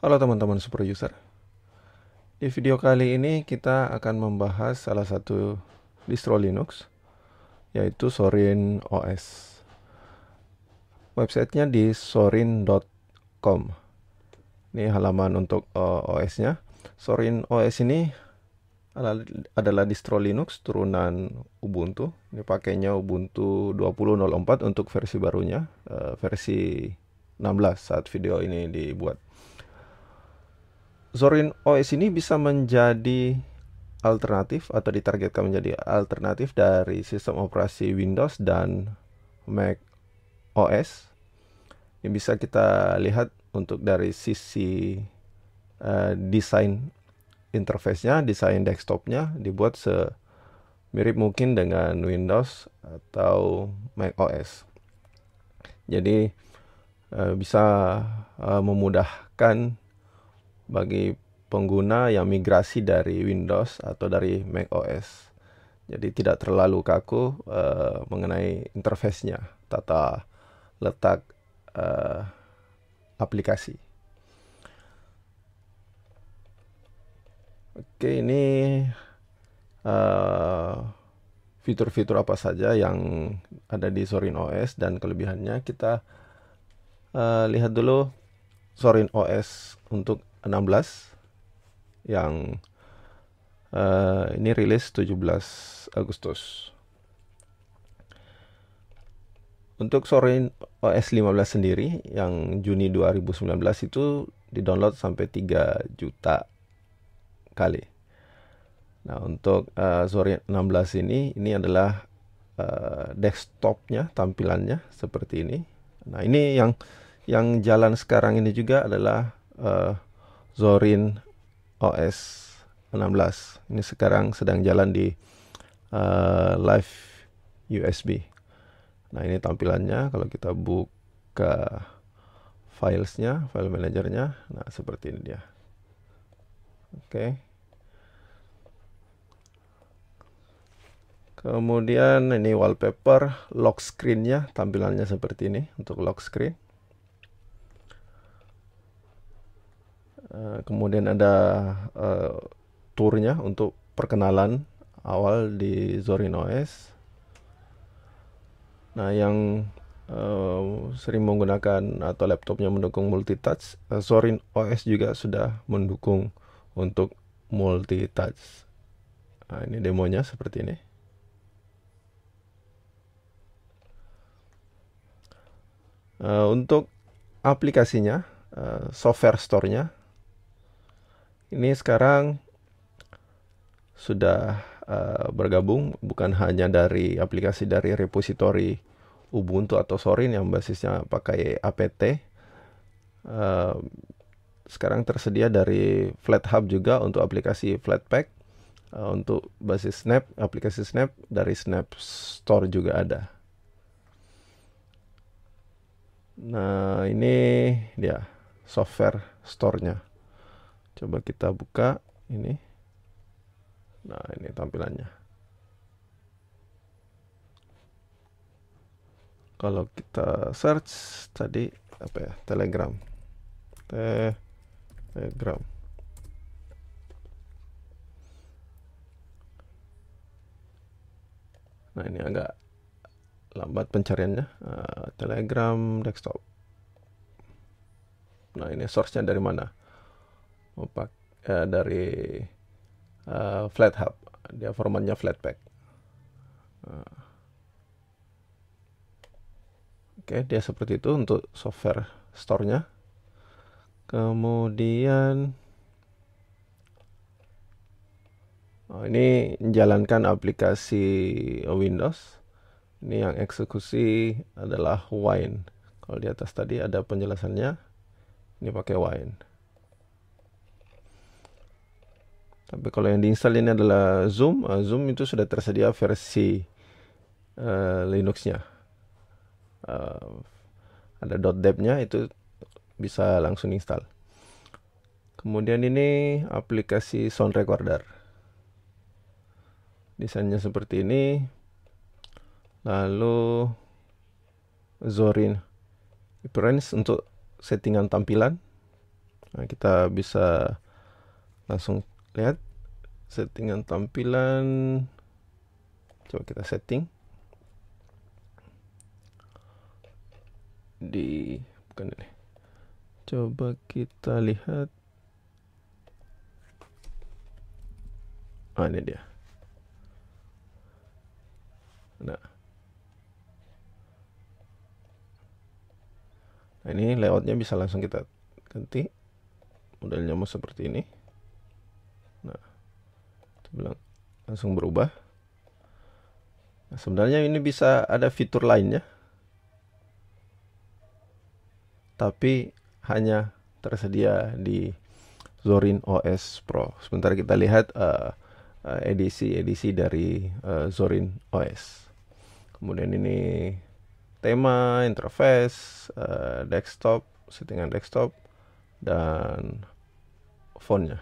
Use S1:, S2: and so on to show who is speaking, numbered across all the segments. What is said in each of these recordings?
S1: Halo teman-teman super user. Di video kali ini kita akan membahas salah satu distro Linux yaitu Sorin OS. Websitenya di sorin.com. Ini halaman untuk eh, OS-nya. Sorin OS ini adalah distro Linux turunan Ubuntu. Ini pakainya Ubuntu 20.04 untuk versi barunya, eh, versi 16 saat video ini dibuat. Zorin OS oh, ini bisa menjadi alternatif atau ditargetkan menjadi alternatif dari sistem operasi Windows dan Mac OS. Ini bisa kita lihat untuk dari sisi uh, desain interface-nya, desain desktop-nya dibuat se mirip mungkin dengan Windows atau Mac OS. Jadi uh, bisa uh, memudahkan bagi pengguna yang migrasi dari Windows atau dari Mac OS. Jadi tidak terlalu kaku uh, mengenai interface-nya, tata letak uh, aplikasi. Oke, ini fitur eh, fitur-fitur apa saja yang ada di Sorin OS dan kelebihannya kita uh, lihat dulu Sorin OS untuk 16 yang uh, ini rilis 17 Agustus. Untuk sore OS 15 sendiri yang Juni 2019 itu didownload sampai 3 juta kali. Nah, untuk uh, Zorin 16 ini ini adalah uh, desktopnya tampilannya seperti ini. Nah, ini yang yang jalan sekarang ini juga adalah uh, Zorin OS 16. Ini sekarang sedang jalan di uh, live USB. Nah ini tampilannya kalau kita buka filesnya, file manajernya. Nah seperti ini dia. Oke. Okay. Kemudian ini wallpaper lock screennya tampilannya seperti ini untuk lock screen. Eh, kemudian ada uh, turnya untuk perkenalan awal di Zorin OS. Nah, yang uh, sering menggunakan atau laptopnya mendukung multitouch, uh, Zorin OS juga sudah mendukung untuk multitouch. Nah, ini demonya seperti ini. Uh, untuk aplikasinya, uh, software store-nya ini sekarang sudah uh, bergabung bukan hanya dari aplikasi dari repository Ubuntu atau Sorin yang basisnya pakai apt uh, eh, sekarang tersedia dari FlatHub juga untuk aplikasi Flatpak uh, untuk basis Snap aplikasi Snap dari Snap Store juga ada nah ini dia software store-nya coba kita buka ini nah ini tampilannya kalau kita search tadi apa ya telegram telegram nah ini agak lambat pencariannya uh, telegram desktop nah ini source-nya dari mana uh, dari uh, flat hub dia formatnya pack uh. oke okay, dia seperti itu untuk software store-nya kemudian oh, ini menjalankan aplikasi Windows ini yang eksekusi adalah wine kalau di atas tadi ada penjelasannya ini pakai wine tapi kalau yang diinstal ini adalah Zoom uh, Zoom itu sudah tersedia versi uh, Linuxnya uh, ada .deb-nya itu bisa langsung install kemudian ini aplikasi sound recorder desainnya seperti ini lalu Zorin appearance untuk settingan tampilan nah, kita bisa langsung lihat settingan tampilan coba kita setting di bukan ini coba kita lihat ah ini dia nah nah ini layoutnya bisa langsung kita ganti modelnya mau seperti ini Nah, itu bilang langsung berubah. Nah, sebenarnya ini bisa ada fitur lainnya. Tapi hanya tersedia di Zorin OS Pro. Sebentar kita lihat edisi-edisi eh, eh, uh, dari uh, Zorin OS. Kemudian ini tema, interface, uh, desktop, settingan desktop, dan fontnya.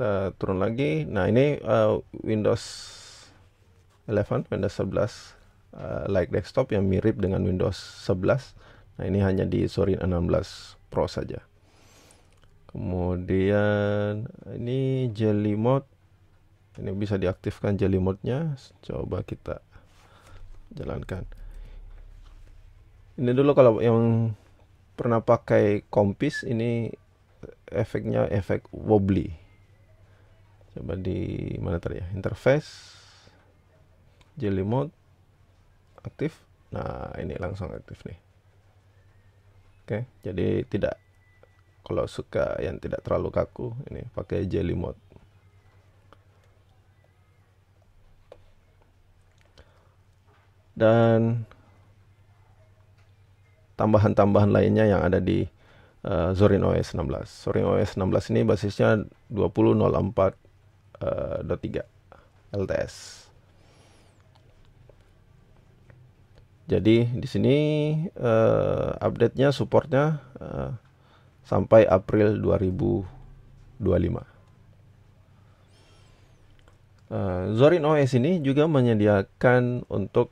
S1: kita turun lagi nah ini uh, Windows 11 Windows 11 uh, like desktop yang mirip dengan Windows 11 nah ini hanya di Zorin 16 Pro saja kemudian ini jelly mode ini bisa diaktifkan jelly mode nya coba kita jalankan ini dulu kalau yang pernah pakai Compis ini efeknya efek wobbly coba di mana tadi ya interface jelly mode aktif nah ini langsung aktif nih oke jadi tidak kalau suka yang tidak terlalu kaku ini pakai jelly mode dan tambahan-tambahan lainnya yang ada di uh, Zorin OS 16. Zorin OS 16 ini basisnya 2004 uh, 3 LTS. Jadi di sini uh, update-nya supportnya uh, sampai April 2025. Uh, eh, Zorin OS ini juga menyediakan untuk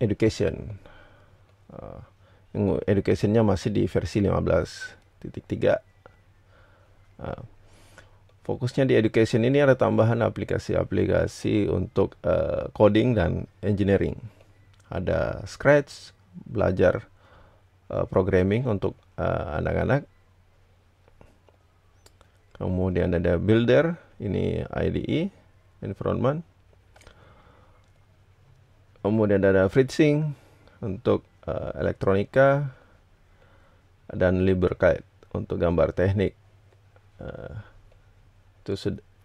S1: education. Uh, nya masih di versi 15.3. Uh, fokusnya di education ini ada tambahan aplikasi-aplikasi untuk uh, coding dan engineering. Ada Scratch, belajar uh, programming untuk eh, anak-anak. Uh, Kemudian ada Builder, ini IDE, environment. Kemudian ada Fritzing untuk uh, elektronika dan LibreCAD untuk gambar teknik. Uh, itu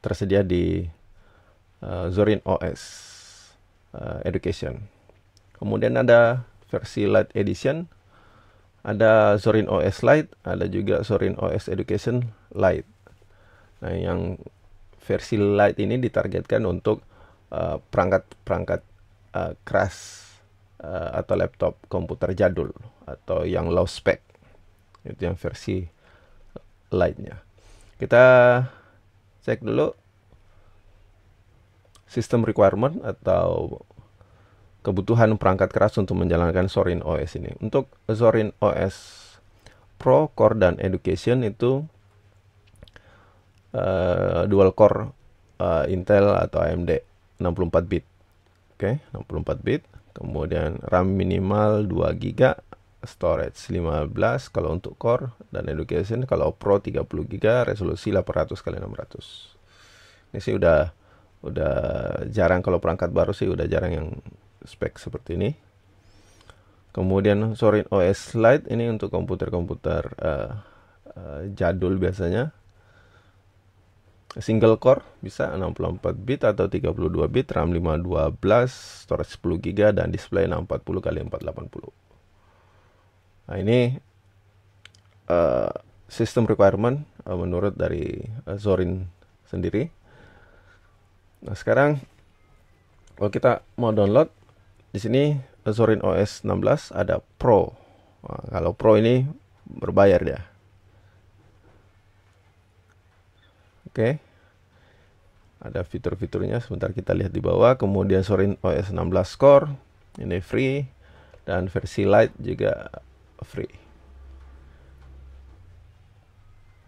S1: tersedia di uh, Zorin OS uh, eh, Education. Kemudian ada versi Lite Edition, ada Zorin OS Lite, ada juga Zorin OS Education Lite. Nah, yang versi Lite ini ditargetkan untuk perangkat-perangkat eh, uh, uh, keras uh, atau laptop komputer jadul atau yang low spec. Itu yang versi Lite-nya. Kita cek dulu sistem requirement atau kebutuhan perangkat keras untuk menjalankan Zorin OS ini. Untuk Zorin OS Pro, Core, dan Education itu uh, dual core uh, Intel atau AMD 64 bit. Oke, okay, 64 bit. Kemudian RAM minimal 2 GB storage 15 kalau untuk core dan education kalau pro 30 GB resolusi 800 kali 600 ini sih udah udah jarang kalau perangkat baru sih udah jarang yang spek seperti ini kemudian sorry OS Lite ini untuk komputer-komputer uh, uh, jadul biasanya single core bisa 64 bit atau 32 bit RAM 512 storage 10 GB dan display 640 kali 480 Nah, ini uh, sistem requirement uh, menurut dari uh, Zorin sendiri. Nah, sekarang kalau kita mau download di sini uh, Zorin OS 16 ada Pro. Nah, kalau Pro ini berbayar dia. Oke. Okay. Ada fitur-fiturnya sebentar kita lihat di bawah. Kemudian Zorin OS 16 Core ini free dan versi Lite juga free.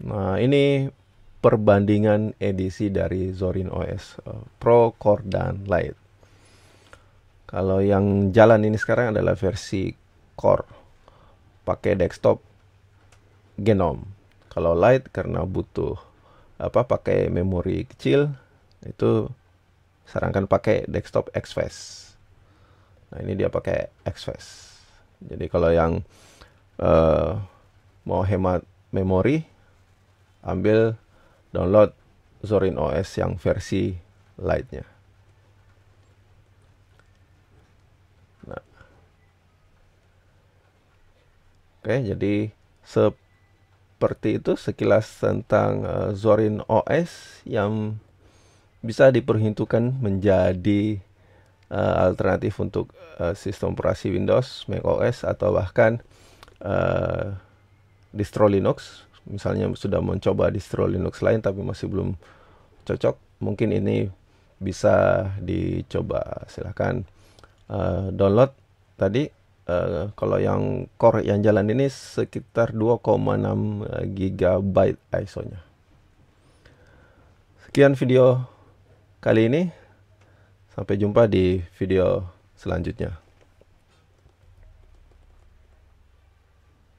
S1: Nah, ini perbandingan edisi dari Zorin OS uh, eh, Pro Core dan Lite. Kalau yang jalan ini sekarang adalah versi Core pakai desktop Genome. Kalau Lite karena butuh apa pakai memori kecil itu sarankan pakai desktop XFS. Nah, ini dia pakai XFS. Jadi kalau yang Eh, mau hemat memori ambil download Zorin OS yang versi lite Nah. Oke, jadi seperti itu sekilas tentang uh, Zorin OS yang bisa diperhitungkan menjadi uh, alternatif untuk uh, sistem operasi Windows, macOS atau bahkan uh, distro Linux misalnya sudah mencoba distro Linux lain tapi masih belum cocok mungkin ini bisa dicoba silahkan uh, download tadi uh, kalau yang core yang jalan ini sekitar 2,6 GB ISO-nya sekian video kali ini sampai jumpa di video selanjutnya